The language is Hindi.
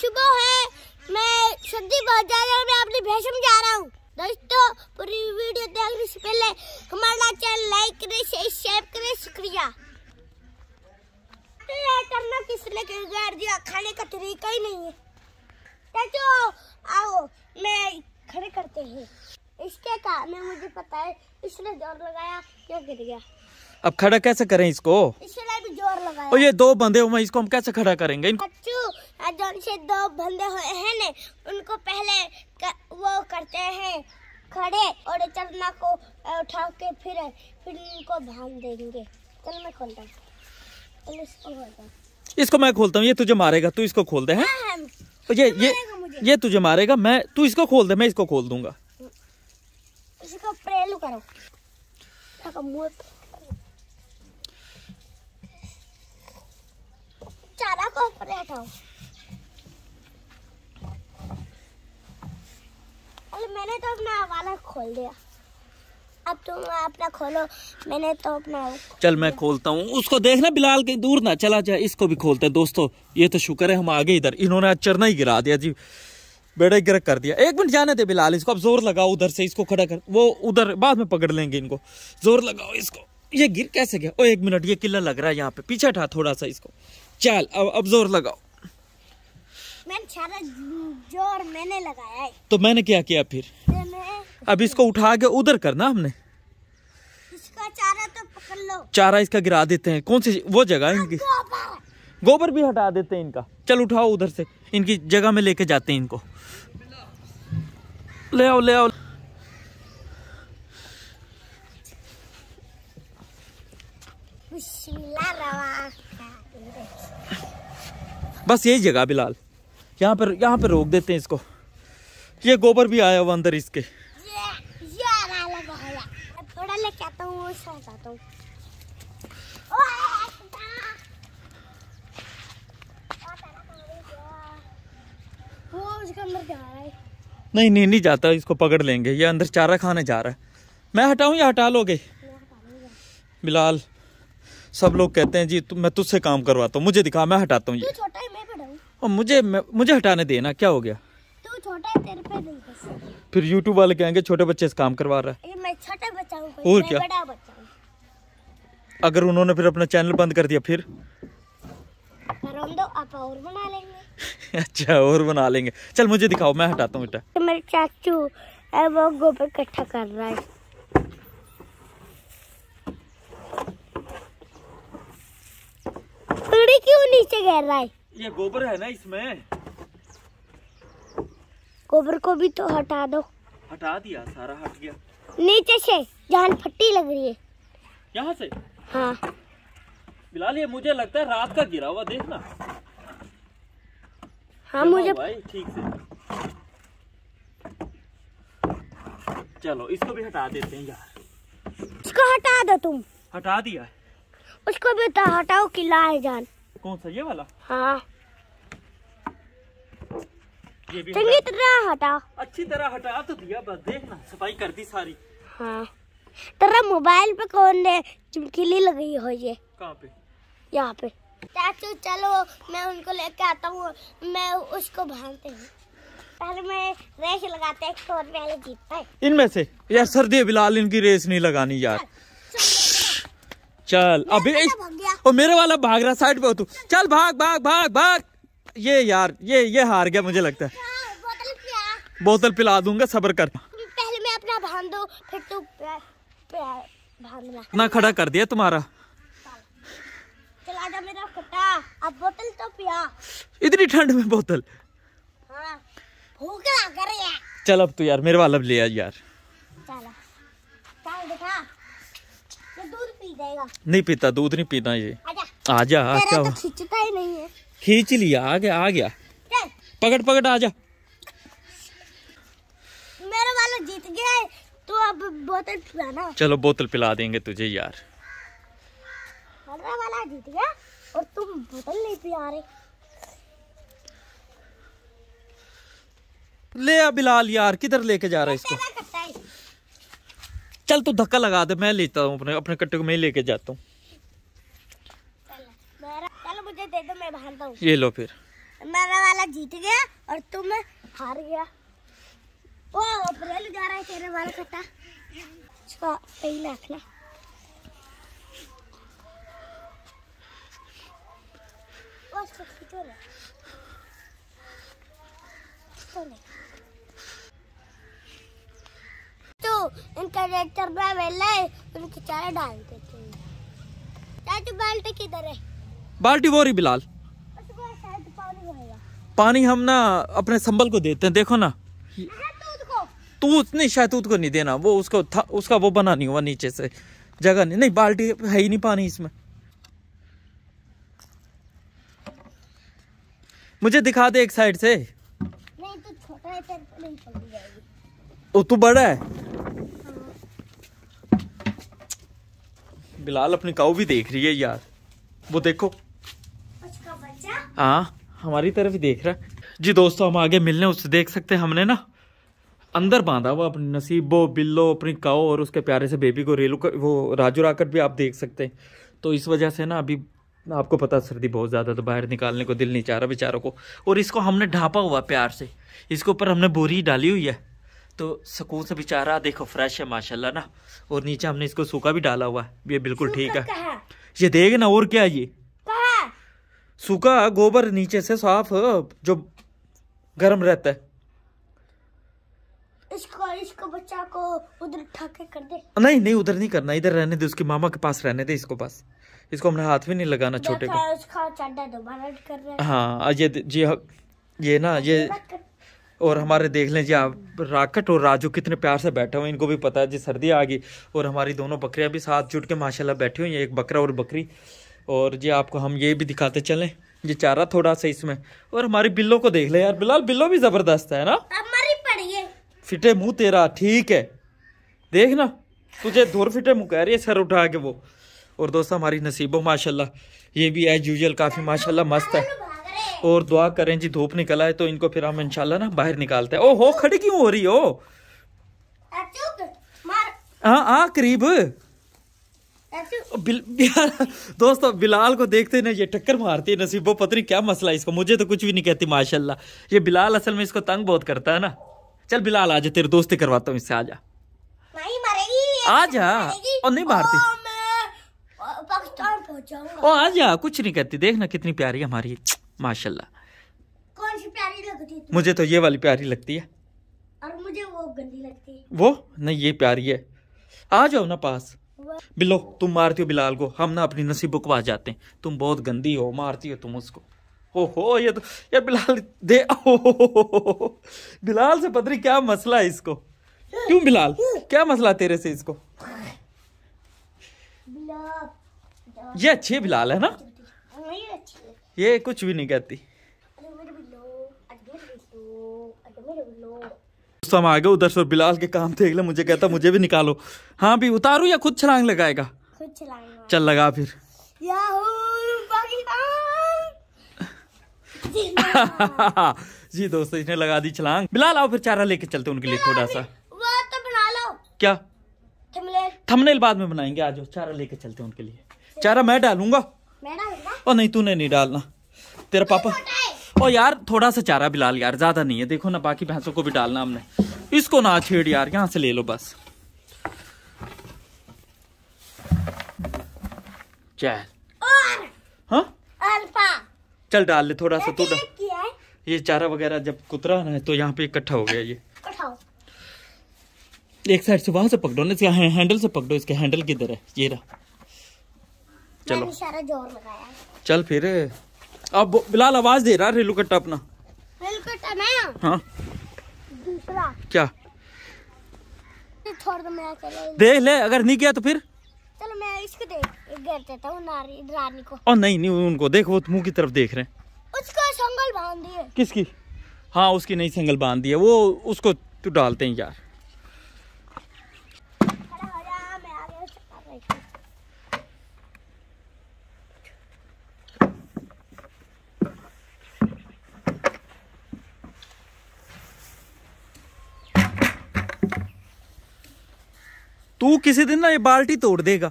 सुबह है मैं सब्जी बाजार में अपनी भैंस में जा रहा हूँ दोस्तों पूरी वीडियो देखने से पहले हमारा चैनल लाइक करें शेयर करें शुक्रिया करना तो किसने बिगाड़ दिया खाने का तरीका ही नहीं है चाचो तो आओ मैं खड़े करते हैं इसके कारण मुझे पता है इसने जोर लगाया क्या गिर गया अब खड़ा कैसे करें इसको इसलिए भी जोर लगाया और ये दो बंदे हो मैं इसको हम कैसे खड़ा करेंगे चाचू जौन से दो बंदे हुए हैं ने उनको पहले कर, वो करते हैं खड़े और चरना को उठा के फिर फिर उनको भाग देंगे चल मैं खोलता हूँ इसको खोलता हूँ इसको मैं खोलता हूँ ये तुझे मारेगा तू इसको खोल दे हैं हाँ, हाँ। तो ये ये ये तुझे मारेगा मैं तू इसको खोल दे मैं इसको खोल दूंगा इसको प्रेलू करो चारा को ऊपर हटाओ मैंने तो अपना वाला खोल दिया अब तुम अपना खोलो मैंने तो अपना चल मैं खोलता हूँ उसको देखना बिलाल के दूर ना चला जाए इसको भी खोलते हैं दोस्तों ये तो शुक्र है हम आगे इधर इन्होंने आज चरना ही गिरा दिया जी बेटा गिर कर दिया एक मिनट जाने दे बिलाल इसको अब जोर लगाओ उधर से इसको खड़ा कर वो उधर बाद में पकड़ लेंगे इनको जोर लगाओ इसको ये गिर कैसे गया ओ एक मिनट ये किला लग रहा है यहाँ पे पीछे हटा थोड़ा सा इसको चल अब अब जोर लगाओ मैंने सारा जोर मैंने लगाया है तो मैंने क्या किया फिर तो अब इसको उठा के उधर करना हमने इसका चारा तो पकड़ लो चारा इसका गिरा देते हैं कौन सी वो जगह हाँ, इनकी गोबर भी हटा देते हैं इनका चल उठाओ उधर से इनकी जगह में लेके जाते हैं इनको ले आओ ले आओ बस यही जगह बिलाल यहाँ पर यहाँ पर रोक देते हैं इसको ये गोबर भी आया हुआ अंदर इसके नहीं नहीं नहीं जाता इसको पकड़ लेंगे ये अंदर चारा खाने जा रहा है मैं हटाऊं या हटा लोगे बिलाल सब लोग कहते हैं जी मैं तुझसे काम करवाता हूँ मुझे दिखा मैं हटाता हूँ ये छोटा है मैं और मुझे मुझे हटाने देना क्या हो गया तू छोटा तेरे पे नहीं फिर YouTube वाले कहेंगे छोटे बच्चे से काम करवा रहा है मैं छोटा बच्चा हूँ और क्या बड़ा बच्चा अगर उन्होंने फिर अपना चैनल बंद कर दिया फिर दो आप और बना लेंगे अच्छा और बना लेंगे चल मुझे दिखाओ मैं हटाता हूँ बेटा तो मेरे चाचू वो गोबर इकट्ठा कर रहा है क्यों नीचे गिर रहा है ये गोबर है ना इसमें गोबर को भी तो हटा दो हटा दिया सारा हट गया नीचे से जान फट्टी लग रही है यहाँ से हाँ बिलाल ये मुझे लगता है रात का गिरा हुआ देखना हाँ मुझे भाई ठीक से चलो इसको भी हटा देते हैं यार इसको हटा दो तुम हटा दिया उसको भी तो हटाओ कि लाए जान कौन सा ये वाला हाँ ये भी चंगी तरह हटा अच्छी तरह हटा तो दिया बस देखना सफाई कर दी सारी हाँ तेरा मोबाइल पे कौन ने चमकीली लगी हो ये कहाँ पे यहाँ पे चाचू चलो मैं उनको लेके आता हूँ मैं उसको भागते हूँ पहले मैं रेस लगाते हैं तो पहले जीतता है इनमें से यार सर्दी बिलाल इनकी रेस नहीं लगानी यार चल, चल अभी इस और मेरे वाला भाग रहा साइड पे हो तू चल भाग भाग भाग भाग ये यार ये ये हार गया मुझे लगता है बोतल, पिला दूंगा सबर कर ना खड़ा कर दिया तुम्हारा तो इतनी ठंड में बोतल हाँ, भूख लग रही है चल अब तू यार मेरे वाला ले आ यार जाएगा नहीं पीता दूध नहीं पीता ये आ जा आ जा तो खींचता ही नहीं है खींच लिया आ गया आ गया पकड़ पकड़ आ जा मेरा वाला जीत गया है तो अब बोतल पिलाना चलो बोतल पिला देंगे तुझे यार मेरा वाला जीत गया और तुम बोतल नहीं पिला रहे ले बिलाल यार किधर लेके जा रहा है इसको चल तू धक्का लगा दे मैं लेता हूँ अपने अपने कट्टे को मैं लेके जाता हूँ ये लो फिर मेरा वाला जीत गया और तुम हार गया ओ अप्रैल जा रहा है तेरे वाला कट्टा इसको सही रखना ओ इसको ट्रैक्टर में वेला है उनके चारा डाल देते हैं चाचू बाल्टी किधर है बाल्टी वो रही बिलाल पानी हम ना अपने संबल को देते हैं देखो ना तू हाँ, उतनी शायद को नहीं देना वो उसको था, उसका वो बना नहीं हुआ नीचे से जगह नहीं नहीं बाल्टी है ही नहीं पानी इसमें मुझे दिखा दे एक साइड से नहीं तो छोटा है तो तू बड़ा है बिलाल अपनी काऊ भी देख रही है यार वो देखो हाँ हमारी तरफ ही देख रहा है जी दोस्तों हम आगे मिलने उससे देख सकते हैं हमने ना अंदर बांधा हुआ अपनी नसीबो बिल्लो अपनी काओ और उसके प्यारे से बेबी को रेलू कर वो राजू राकट भी आप देख सकते हैं तो इस वजह से ना अभी आपको पता सर्दी बहुत ज़्यादा तो बाहर निकालने को दिल नहीं चाह रहा बेचारों को और इसको हमने ढापा हुआ प्यार से इसके ऊपर हमने बोरी डाली हुई है तो सुकून से बेचारा देखो फ्रेश है माशाल्लाह ना और नीचे हमने इसको सूखा भी डाला हुआ है ये बिल्कुल ठीक है ये देख ना और क्या ये सूखा गोबर नीचे से साफ जो गर्म रहता है इसको इसको बच्चा को उधर उठा कर दे नहीं नहीं उधर नहीं करना इधर रहने दे उसके मामा के पास रहने दे इसको पास इसको हमने हाथ भी नहीं लगाना छोटे को हाँ ये ये ना ये और हमारे देख लें जी आप राकट और राजू कितने प्यार से बैठे हुए इनको भी पता है जी सर्दी आ गई और हमारी दोनों बकरियाँ भी साथ जुट के माशाल्लाह बैठी हुई हैं एक बकरा और बकरी और जी आपको हम ये भी दिखाते चलें ये चारा थोड़ा सा इसमें और हमारी बिल्लो को देख ले यार बिलाल बिल्लो भी ज़बरदस्त है ना फिटे मुँह तेरा ठीक है देख ना तुझे दूर फिटे मुँह कह रही है सर उठा के वो और दोस्तों हमारी नसीबों माशाल्लाह ये भी एज यूजल काफ़ी माशाल्लाह मस्त है और दुआ करें जी धूप निकल आए तो इनको फिर हम इंशाल्लाह ना बाहर निकालते हैं ओ हो खड़े क्यों हो रही हो हाँ हाँ करीब बिल, दोस्तों बिलाल को देखते ना ये टक्कर मारती है नसीबो पत्नी क्या मसला इसको मुझे तो कुछ भी नहीं कहती माशाल्लाह ये बिलाल असल में इसको तंग बहुत करता है ना चल बिलाल आजा तेरे दोस्ती करवाता हूँ इससे आ जा और नहीं मारती ओ आ जा कुछ नहीं करती देखना कितनी प्यारी हमारी माशाल्लाह कौन सी प्यारी लगती है मुझे तो ये वाली प्यारी लगती है और मुझे वो गंदी लगती है वो नहीं ये प्यारी है आ जाओ ना पास बिलो तुम मारती हो बिलाल को हम ना अपनी नसीब बुकवा जाते हैं तुम बहुत गंदी हो मारती हो तुम उसको हो हो ये तो ये बिलाल दे हो, हो, हो, हो, बिलाल से पदरी क्या मसला है इसको क्यों बिलाल क्या मसला तेरे से इसको ये अच्छे बिलाल है ना हाँ, ये कुछ भी नहीं कहती गुस्सा आ गया उधर से बिलाल के काम देख ले मुझे कहता मुझे भी निकालो हाँ भी उतारू या खुद छलांग लगाएगा खुद छलांग चल लगा फिर जी दोस्तों इसने लगा दी छलांग बिलाल आओ फिर चारा लेके चलते उनके लिए थोड़ा सा वो तो बना लो क्या थमनेल बाद में बनाएंगे आज चारा लेके चलते उनके लिए चारा मैं डालूंगा ओ नहीं तूने नहीं डालना तेरा पापा ओ यार थोड़ा सा चारा बिलाल यार ज़्यादा नहीं है देखो ना बाकी भैंसों को भी डालना हमने इसको ना छेड़ यार यहाँ से ले लो बस चल हाँ? चल डाल ले थोड़ा सा तू डाल ये चारा वगैरह जब कुतरा ना है तो यहाँ पे इकट्ठा हो गया ये एक साइड से वहां से पकड़ो ना तो हैंडल से पकड़ो इसके हैंडल किधर है ये रहा चलो चल फिर अब बिलाल आवाज दे रहा रेलू कट्टा अपना हाँ क्या छोड़ दो मैं देख ले अगर नहीं किया तो फिर चलो मैं इसको देख गिर देता हूँ रानी को और नहीं नहीं उनको देख वो मुंह की तरफ देख रहे हैं उसको संगल बांध दिए किसकी हाँ उसकी नहीं संगल बांध दी वो उसको तू डालते हैं यार ਤੂੰ ਕਿਸੇ ਦਿਨ ਨਾ ਇਹ ਬਾਲਟੀ ਤੋੜ ਦੇਗਾ